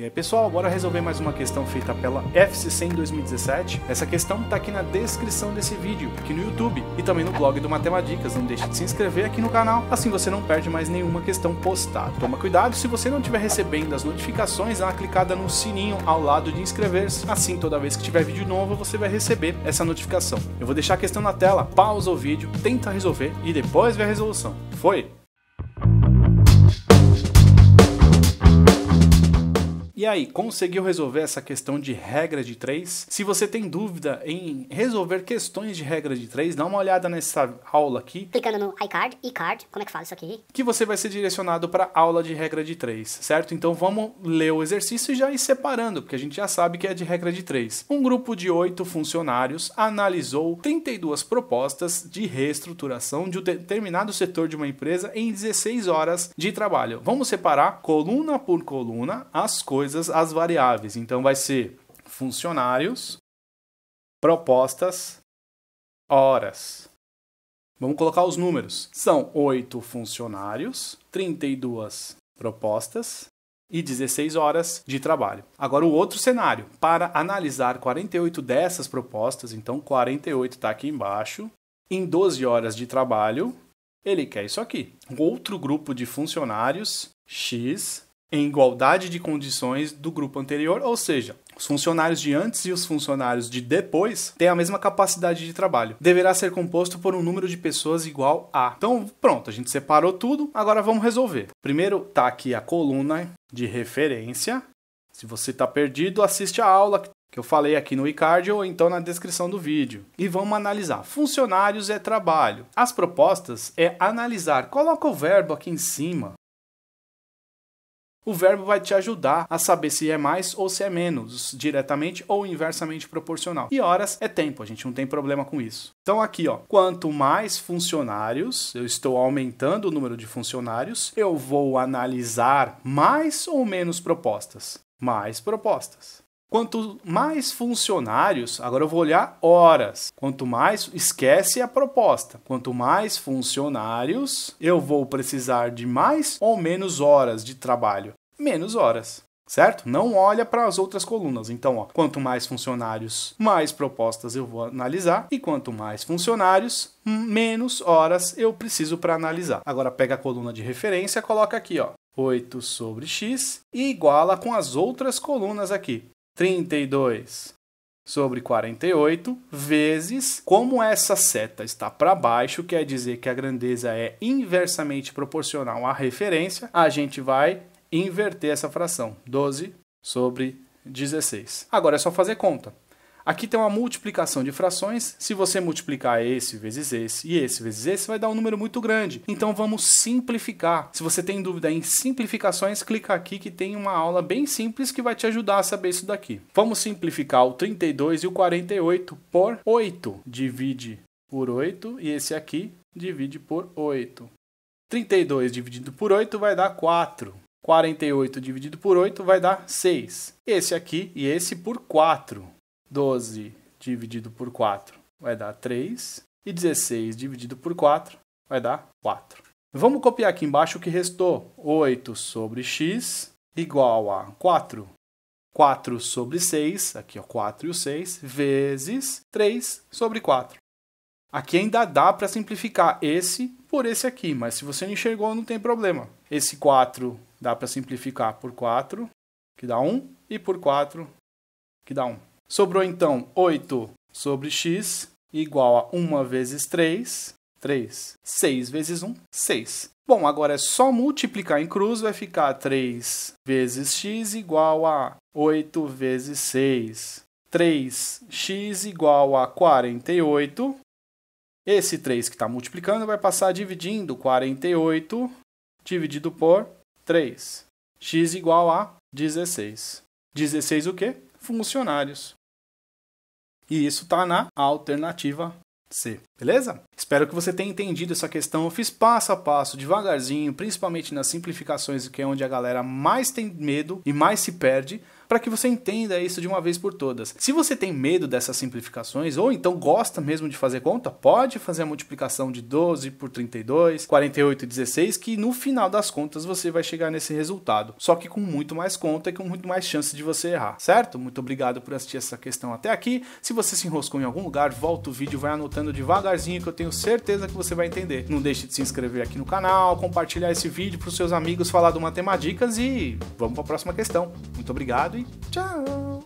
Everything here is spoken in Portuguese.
E aí, pessoal, bora resolver mais uma questão feita pela FC em 2017. Essa questão está aqui na descrição desse vídeo, aqui no YouTube e também no blog do Matemáticas. Não deixe de se inscrever aqui no canal, assim você não perde mais nenhuma questão postada. Toma cuidado se você não estiver recebendo as notificações, dá uma clicada no sininho ao lado de inscrever-se. Assim, toda vez que tiver vídeo novo, você vai receber essa notificação. Eu vou deixar a questão na tela, pausa o vídeo, tenta resolver e depois vê a resolução. Foi! E aí, conseguiu resolver essa questão de regra de 3? Se você tem dúvida em resolver questões de regra de 3, dá uma olhada nessa aula aqui. Clicando no iCard, iCard, como é que fala isso aqui? Que você vai ser direcionado para aula de regra de 3, certo? Então vamos ler o exercício e já ir separando, porque a gente já sabe que é de regra de 3. Um grupo de 8 funcionários analisou 32 propostas de reestruturação de um determinado setor de uma empresa em 16 horas de trabalho. Vamos separar coluna por coluna as coisas coisas as variáveis. Então vai ser funcionários, propostas, horas. Vamos colocar os números. São 8 funcionários, 32 propostas e 16 horas de trabalho. Agora, o outro cenário. Para analisar 48 dessas propostas, então 48 está aqui embaixo, em 12 horas de trabalho, ele quer isso aqui. Outro grupo de funcionários, X, em igualdade de condições do grupo anterior, ou seja, os funcionários de antes e os funcionários de depois têm a mesma capacidade de trabalho. Deverá ser composto por um número de pessoas igual a. Então, pronto, a gente separou tudo, agora vamos resolver. Primeiro está aqui a coluna de referência. Se você está perdido, assiste a aula que eu falei aqui no iCard ou então na descrição do vídeo. E vamos analisar. Funcionários é trabalho. As propostas é analisar. Coloca o verbo aqui em cima o verbo vai te ajudar a saber se é mais ou se é menos, diretamente ou inversamente proporcional. E horas é tempo, a gente não tem problema com isso. Então aqui, ó, quanto mais funcionários, eu estou aumentando o número de funcionários, eu vou analisar mais ou menos propostas? Mais propostas. Quanto mais funcionários, agora eu vou olhar horas. Quanto mais, esquece a proposta. Quanto mais funcionários, eu vou precisar de mais ou menos horas de trabalho. Menos horas certo? Não olha para as outras colunas. Então, ó, quanto mais funcionários, mais propostas eu vou analisar, e quanto mais funcionários, menos horas eu preciso para analisar. Agora pega a coluna de referência, coloca aqui, ó, 8 sobre x e iguala com as outras colunas aqui. 32 sobre 48 vezes. Como essa seta está para baixo, quer dizer que a grandeza é inversamente proporcional à referência, a gente vai inverter essa fração, 12 sobre 16. Agora é só fazer conta. Aqui tem uma multiplicação de frações. Se você multiplicar esse vezes esse e esse vezes esse, vai dar um número muito grande. Então vamos simplificar. Se você tem dúvida em simplificações, clica aqui que tem uma aula bem simples que vai te ajudar a saber isso daqui. Vamos simplificar o 32 e o 48 por 8. Divide por 8 e esse aqui divide por 8. 32 dividido por 8 vai dar 4. 48 dividido por 8 vai dar 6. Esse aqui e esse por 4. 12 dividido por 4 vai dar 3. E 16 dividido por 4 vai dar 4. Vamos copiar aqui embaixo o que restou. 8 sobre x igual a 4. 4 sobre 6, aqui ó, 4 e o 6, vezes 3 sobre 4. Aqui ainda dá para simplificar esse por esse aqui, mas se você não enxergou, não tem problema. Esse 4 dá para simplificar por 4, que dá 1, e por 4, que dá 1. Sobrou então 8 sobre x igual a 1 vezes 3, 3. 6 vezes 1, 6. Bom, agora é só multiplicar em cruz, vai ficar 3 vezes x igual a 8 vezes 6. 3x igual a 48. Esse 3 que está multiplicando vai passar dividindo 48 dividido por 3. x igual a 16. 16 o quê? Funcionários. E isso está na alternativa C, beleza? Espero que você tenha entendido essa questão. Eu fiz passo a passo, devagarzinho, principalmente nas simplificações, que é onde a galera mais tem medo e mais se perde para que você entenda isso de uma vez por todas. Se você tem medo dessas simplificações ou então gosta mesmo de fazer conta, pode fazer a multiplicação de 12 por 32, 48 e 16, que no final das contas você vai chegar nesse resultado, só que com muito mais conta e com muito mais chance de você errar, certo? Muito obrigado por assistir essa questão até aqui. Se você se enroscou em algum lugar, volta o vídeo, vai anotando devagarzinho que eu tenho certeza que você vai entender. Não deixe de se inscrever aqui no canal, compartilhar esse vídeo para os seus amigos falar do Matemáticas e vamos para a próxima questão. Muito obrigado Ciao.